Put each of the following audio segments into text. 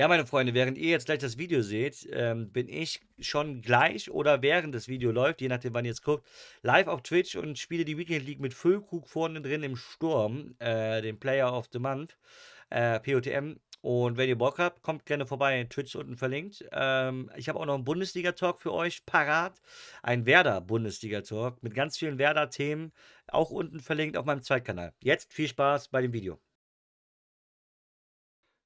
Ja, meine Freunde, während ihr jetzt gleich das Video seht, ähm, bin ich schon gleich oder während das Video läuft, je nachdem, wann ihr jetzt guckt, live auf Twitch und spiele die Weekend League mit Füllkrug vorne drin im Sturm, äh, den Player of the Month, äh, POTM. Und wenn ihr Bock habt, kommt gerne vorbei. Twitch unten verlinkt. Ähm, ich habe auch noch einen Bundesliga-Talk für euch parat. Ein Werder-Bundesliga-Talk mit ganz vielen Werder-Themen. Auch unten verlinkt auf meinem Zweitkanal. Jetzt viel Spaß bei dem Video.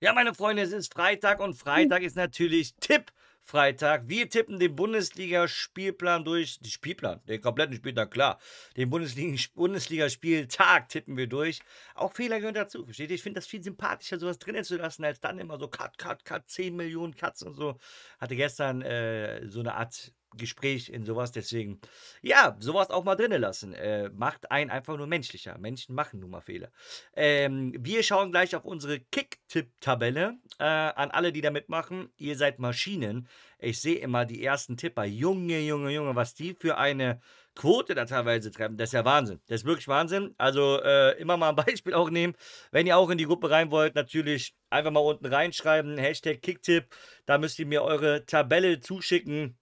Ja, meine Freunde, es ist Freitag und hm. Freitag ist natürlich Tipp. Freitag. Wir tippen den Bundesliga-Spielplan durch. Den Spielplan, den kompletten Spielplan, klar. Den Bundesliga-Spieltag tippen wir durch. Auch Fehler gehören dazu, versteht ihr? Ich finde das viel sympathischer, sowas drinnen zu lassen, als dann immer so Cut, Cut, Cut, 10 Millionen Cuts und so. Hatte gestern äh, so eine Art Gespräch, in sowas. Deswegen, ja, sowas auch mal drinnen lassen. Äh, macht einen einfach nur menschlicher. Menschen machen nun mal Fehler. Ähm, wir schauen gleich auf unsere Kick-Tipp-Tabelle. Äh, an alle, die da mitmachen, ihr seid Maschinen. Ich sehe immer die ersten Tipper. Junge, Junge, Junge, was die für eine Quote da teilweise treffen. Das ist ja Wahnsinn. Das ist wirklich Wahnsinn. Also äh, immer mal ein Beispiel auch nehmen. Wenn ihr auch in die Gruppe rein wollt, natürlich einfach mal unten reinschreiben. Hashtag Kick-Tipp. Da müsst ihr mir eure Tabelle zuschicken.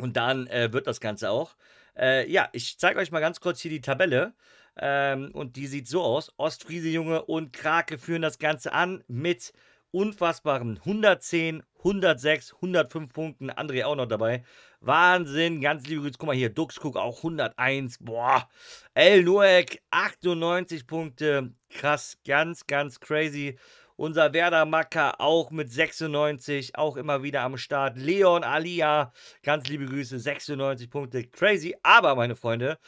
Und dann äh, wird das Ganze auch. Äh, ja, ich zeige euch mal ganz kurz hier die Tabelle. Ähm, und die sieht so aus. Ostfriese Junge und Krake führen das Ganze an mit unfassbaren 110, 106, 105 Punkten. André auch noch dabei. Wahnsinn, ganz liebe Grüße. Guck mal hier, Duxcook auch 101. Boah, El Noek 98 Punkte. Krass, ganz, ganz crazy. Unser Werder Macker auch mit 96, auch immer wieder am Start. Leon Alia, ganz liebe Grüße, 96 Punkte, crazy. Aber, meine Freunde,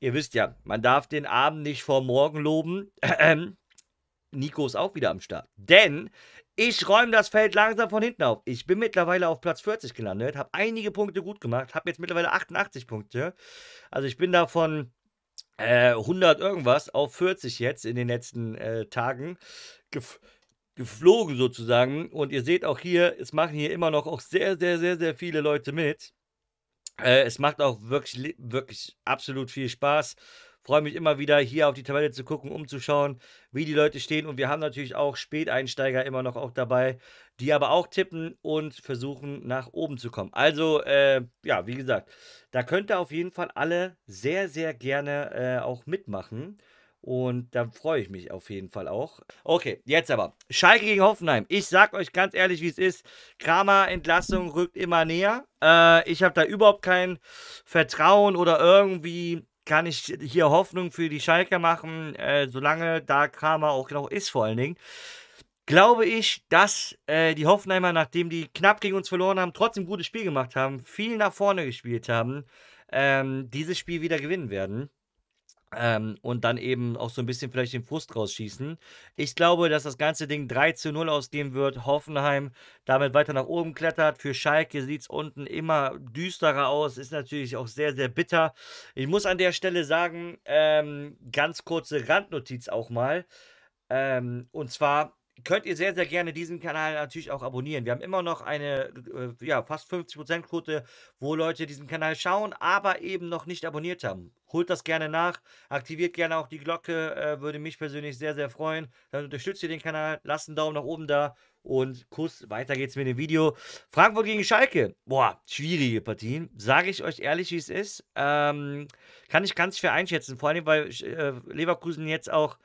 ihr wisst ja, man darf den Abend nicht vor morgen loben. Nico ist auch wieder am Start. Denn ich räume das Feld langsam von hinten auf. Ich bin mittlerweile auf Platz 40 gelandet, habe einige Punkte gut gemacht, habe jetzt mittlerweile 88 Punkte. Also ich bin da von äh, 100 irgendwas auf 40 jetzt in den letzten äh, Tagen. Gef geflogen sozusagen. Und ihr seht auch hier, es machen hier immer noch auch sehr, sehr, sehr, sehr viele Leute mit. Äh, es macht auch wirklich, wirklich absolut viel Spaß. Freue mich immer wieder, hier auf die Tabelle zu gucken, umzuschauen, wie die Leute stehen. Und wir haben natürlich auch Späteinsteiger immer noch auch dabei, die aber auch tippen und versuchen, nach oben zu kommen. Also, äh, ja, wie gesagt, da könnt ihr auf jeden Fall alle sehr, sehr gerne äh, auch mitmachen. Und da freue ich mich auf jeden Fall auch. Okay, jetzt aber. Schalke gegen Hoffenheim. Ich sag euch ganz ehrlich, wie es ist. Kramer Entlassung rückt immer näher. Äh, ich habe da überhaupt kein Vertrauen oder irgendwie kann ich hier Hoffnung für die Schalke machen, äh, solange da Kramer auch noch ist vor allen Dingen. Glaube ich, dass äh, die Hoffenheimer, nachdem die knapp gegen uns verloren haben, trotzdem ein gutes Spiel gemacht haben, viel nach vorne gespielt haben, ähm, dieses Spiel wieder gewinnen werden. Ähm, und dann eben auch so ein bisschen vielleicht den Frust rausschießen. Ich glaube, dass das ganze Ding 3 zu 0 ausgehen wird. Hoffenheim damit weiter nach oben klettert. Für Schalke sieht es unten immer düsterer aus. Ist natürlich auch sehr, sehr bitter. Ich muss an der Stelle sagen, ähm, ganz kurze Randnotiz auch mal. Ähm, und zwar könnt ihr sehr, sehr gerne diesen Kanal natürlich auch abonnieren. Wir haben immer noch eine äh, ja, fast 50%-Quote, wo Leute diesen Kanal schauen, aber eben noch nicht abonniert haben. Holt das gerne nach, aktiviert gerne auch die Glocke, äh, würde mich persönlich sehr, sehr freuen. Dann unterstützt ihr den Kanal, lasst einen Daumen nach oben da und Kuss, weiter geht's mit dem Video. Frankfurt gegen Schalke, boah, schwierige Partien, sage ich euch ehrlich, wie es ist. Ähm, kann ich ganz schwer einschätzen, vor allem, weil äh, Leverkusen jetzt auch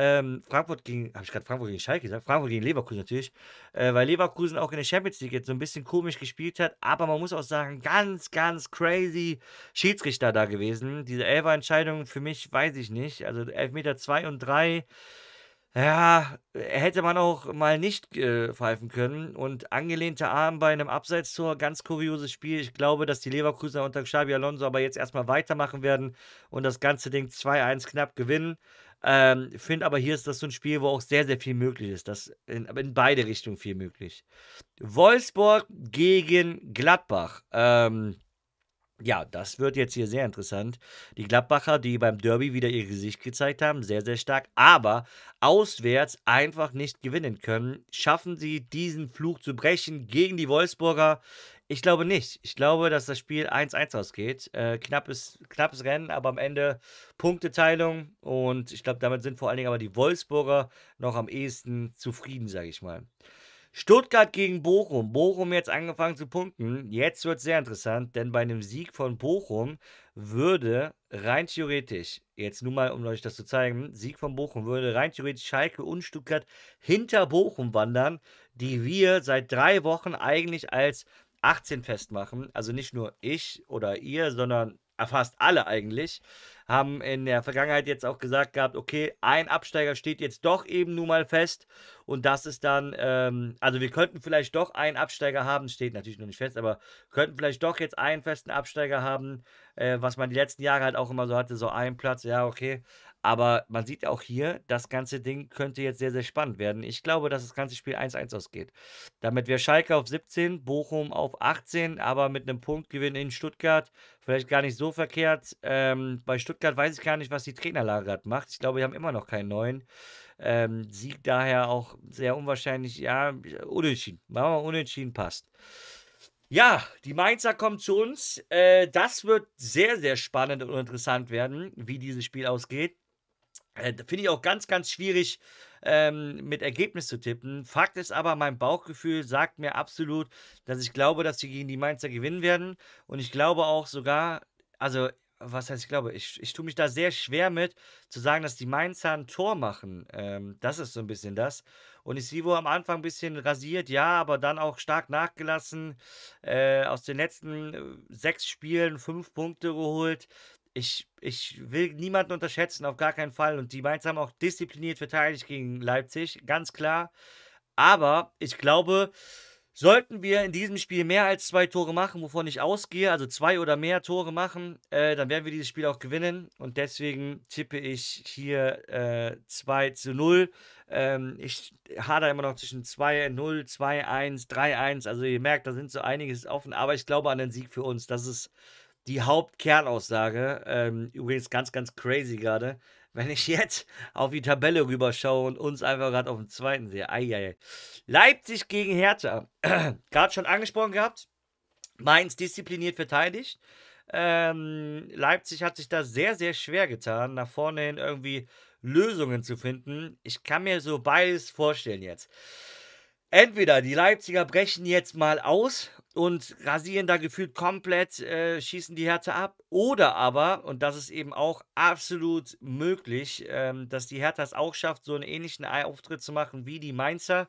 ähm, Frankfurt gegen, habe ich gerade Frankfurt gegen Schalke gesagt? Frankfurt gegen Leverkusen natürlich, äh, weil Leverkusen auch in der Champions League jetzt so ein bisschen komisch gespielt hat, aber man muss auch sagen, ganz, ganz crazy Schiedsrichter da gewesen. Diese Elfer-Entscheidung für mich weiß ich nicht. Also Elfmeter 2 und 3. Ja, hätte man auch mal nicht äh, pfeifen können. Und angelehnter Arm bei einem Abseitstor, ganz kurioses Spiel. Ich glaube, dass die Leverkusener unter Xabi Alonso aber jetzt erstmal weitermachen werden und das ganze Ding 2-1 knapp gewinnen. Ähm, Finde aber hier ist das so ein Spiel, wo auch sehr, sehr viel möglich ist. Das in, in beide Richtungen viel möglich. Wolfsburg gegen Gladbach. Ähm, ja, das wird jetzt hier sehr interessant. Die Gladbacher, die beim Derby wieder ihr Gesicht gezeigt haben, sehr, sehr stark, aber auswärts einfach nicht gewinnen können. Schaffen sie diesen Fluch zu brechen gegen die Wolfsburger? Ich glaube nicht. Ich glaube, dass das Spiel 1-1 ausgeht. Äh, knappes, knappes Rennen, aber am Ende Punkteteilung. Und ich glaube, damit sind vor allen Dingen aber die Wolfsburger noch am ehesten zufrieden, sage ich mal. Stuttgart gegen Bochum. Bochum jetzt angefangen zu punkten. Jetzt wird es sehr interessant, denn bei einem Sieg von Bochum würde rein theoretisch, jetzt nur mal, um euch das zu zeigen, Sieg von Bochum würde rein theoretisch Schalke und Stuttgart hinter Bochum wandern, die wir seit drei Wochen eigentlich als 18 festmachen. Also nicht nur ich oder ihr, sondern fast alle eigentlich haben in der Vergangenheit jetzt auch gesagt gehabt, okay, ein Absteiger steht jetzt doch eben nun mal fest und das ist dann, ähm, also wir könnten vielleicht doch einen Absteiger haben, steht natürlich noch nicht fest, aber könnten vielleicht doch jetzt einen festen Absteiger haben, äh, was man die letzten Jahre halt auch immer so hatte, so einen Platz, ja, okay, aber man sieht auch hier, das ganze Ding könnte jetzt sehr, sehr spannend werden. Ich glaube, dass das ganze Spiel 1-1 ausgeht. Damit wäre Schalke auf 17, Bochum auf 18, aber mit einem Punktgewinn in Stuttgart vielleicht gar nicht so verkehrt. Ähm, bei Stuttgart weiß ich gar nicht, was die Trainerlage gerade macht. Ich glaube, wir haben immer noch keinen neuen. Ähm, Sieg daher auch sehr unwahrscheinlich. Ja, unentschieden. Machen wir unentschieden, passt. Ja, die Mainzer kommen zu uns. Äh, das wird sehr, sehr spannend und interessant werden, wie dieses Spiel ausgeht. Äh, finde ich auch ganz, ganz schwierig ähm, mit Ergebnis zu tippen. Fakt ist aber, mein Bauchgefühl sagt mir absolut, dass ich glaube, dass sie gegen die Mainzer gewinnen werden. Und ich glaube auch sogar, also was heißt, ich glaube, ich, ich tue mich da sehr schwer mit, zu sagen, dass die Mainzer ein Tor machen. Ähm, das ist so ein bisschen das. Und ich Isivo am Anfang ein bisschen rasiert, ja, aber dann auch stark nachgelassen. Äh, aus den letzten äh, sechs Spielen fünf Punkte geholt ich, ich will niemanden unterschätzen, auf gar keinen Fall. Und die Mainz haben auch diszipliniert verteidigt gegen Leipzig, ganz klar. Aber ich glaube, sollten wir in diesem Spiel mehr als zwei Tore machen, wovon ich ausgehe, also zwei oder mehr Tore machen, äh, dann werden wir dieses Spiel auch gewinnen. Und deswegen tippe ich hier äh, 2 zu 0. Ähm, ich hader immer noch zwischen 2 0, 2 1, 3 1. Also ihr merkt, da sind so einiges offen. Aber ich glaube an den Sieg für uns. Das ist die Hauptkernaussage. Ähm, übrigens ganz, ganz crazy gerade. Wenn ich jetzt auf die Tabelle rüberschaue und uns einfach gerade auf dem zweiten sehe. Eieiei. Leipzig gegen Hertha. gerade schon angesprochen gehabt. Mainz diszipliniert verteidigt. Ähm, Leipzig hat sich da sehr, sehr schwer getan, nach vorne hin irgendwie Lösungen zu finden. Ich kann mir so beides vorstellen jetzt. Entweder die Leipziger brechen jetzt mal aus und rasieren da gefühlt komplett, äh, schießen die Hertha ab. Oder aber, und das ist eben auch absolut möglich, ähm, dass die Hertha es auch schafft, so einen ähnlichen Auftritt zu machen wie die Mainzer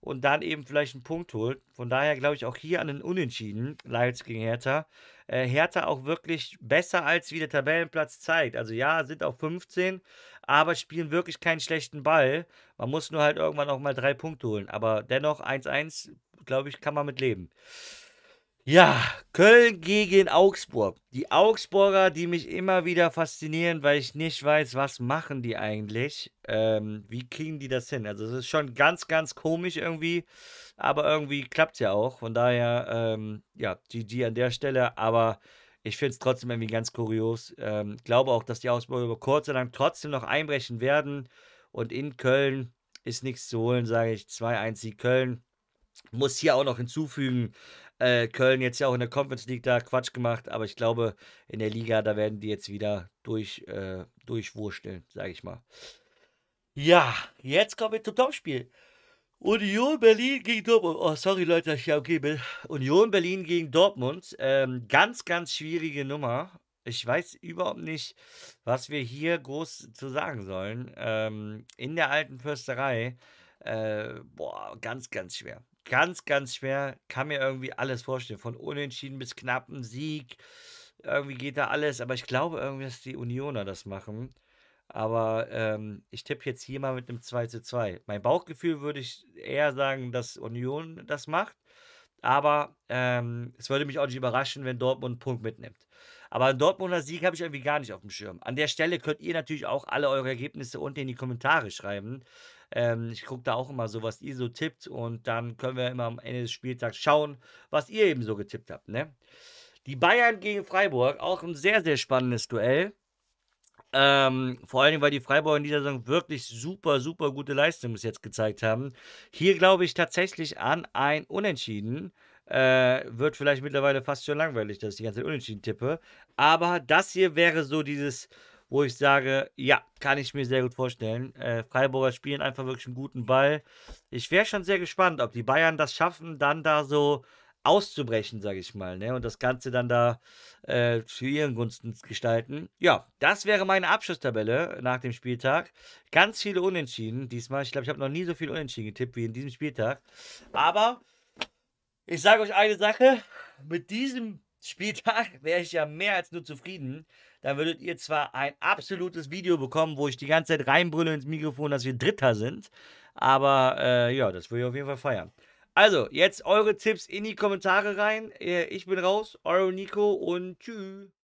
und dann eben vielleicht einen Punkt holt. Von daher glaube ich auch hier an den Unentschieden, Leipzig gegen Hertha. Äh, Hertha auch wirklich besser als wie der Tabellenplatz zeigt. Also ja, sind auf 15, aber spielen wirklich keinen schlechten Ball. Man muss nur halt irgendwann auch mal drei Punkte holen. Aber dennoch 1-1, glaube ich, kann man mit leben. Ja, Köln gegen Augsburg. Die Augsburger, die mich immer wieder faszinieren, weil ich nicht weiß, was machen die eigentlich. Ähm, wie kriegen die das hin? Also es ist schon ganz, ganz komisch irgendwie, aber irgendwie klappt es ja auch. Von daher, ähm, ja, GG an der Stelle, aber ich finde es trotzdem irgendwie ganz kurios. Ähm, glaube auch, dass die Augsburger über kurz oder lang trotzdem noch einbrechen werden. Und in Köln ist nichts zu holen, sage ich. 2-1 Sieg Köln. Muss hier auch noch hinzufügen, äh, Köln jetzt ja auch in der Conference League da Quatsch gemacht, aber ich glaube, in der Liga, da werden die jetzt wieder durch, äh, durchwursteln, sage ich mal. Ja, jetzt kommen wir zum Topspiel. Union Berlin gegen Dortmund. Oh, sorry, Leute, dass ich okay bin. Union Berlin gegen Dortmund. Ähm, ganz, ganz schwierige Nummer. Ich weiß überhaupt nicht, was wir hier groß zu sagen sollen. Ähm, in der alten Försterei. Äh, boah, ganz, ganz schwer ganz, ganz schwer. Kann mir irgendwie alles vorstellen. Von Unentschieden bis knappen Sieg. Irgendwie geht da alles. Aber ich glaube irgendwie, dass die Unioner das machen. Aber ähm, ich tippe jetzt hier mal mit einem 2 zu 2. Mein Bauchgefühl würde ich eher sagen, dass Union das macht. Aber ähm, es würde mich auch nicht überraschen, wenn Dortmund einen Punkt mitnimmt. Aber Dortmunder Sieg habe ich irgendwie gar nicht auf dem Schirm. An der Stelle könnt ihr natürlich auch alle eure Ergebnisse unten in die Kommentare schreiben. Ähm, ich gucke da auch immer so, was ihr so tippt. Und dann können wir immer am Ende des Spieltags schauen, was ihr eben so getippt habt. Ne? Die Bayern gegen Freiburg, auch ein sehr, sehr spannendes Duell. Ähm, vor allen Dingen, weil die Freiburger in dieser Saison wirklich super, super gute Leistungen bis jetzt gezeigt haben. Hier glaube ich tatsächlich an ein Unentschieden. Äh, wird vielleicht mittlerweile fast schon langweilig, dass ich die ganze Zeit unentschieden tippe. Aber das hier wäre so dieses, wo ich sage, ja, kann ich mir sehr gut vorstellen. Äh, Freiburger spielen einfach wirklich einen guten Ball. Ich wäre schon sehr gespannt, ob die Bayern das schaffen, dann da so auszubrechen, sage ich mal, ne? und das Ganze dann da äh, zu ihren Gunsten gestalten. Ja, das wäre meine Abschlusstabelle nach dem Spieltag. Ganz viele Unentschieden diesmal. Ich glaube, ich habe noch nie so viel Unentschieden getippt wie in diesem Spieltag. Aber ich sage euch eine Sache, mit diesem Spieltag wäre ich ja mehr als nur zufrieden. Da würdet ihr zwar ein absolutes Video bekommen, wo ich die ganze Zeit reinbrülle ins Mikrofon, dass wir Dritter sind. Aber äh, ja, das würde ich auf jeden Fall feiern. Also, jetzt eure Tipps in die Kommentare rein. Äh, ich bin raus, euer Nico und tschüss.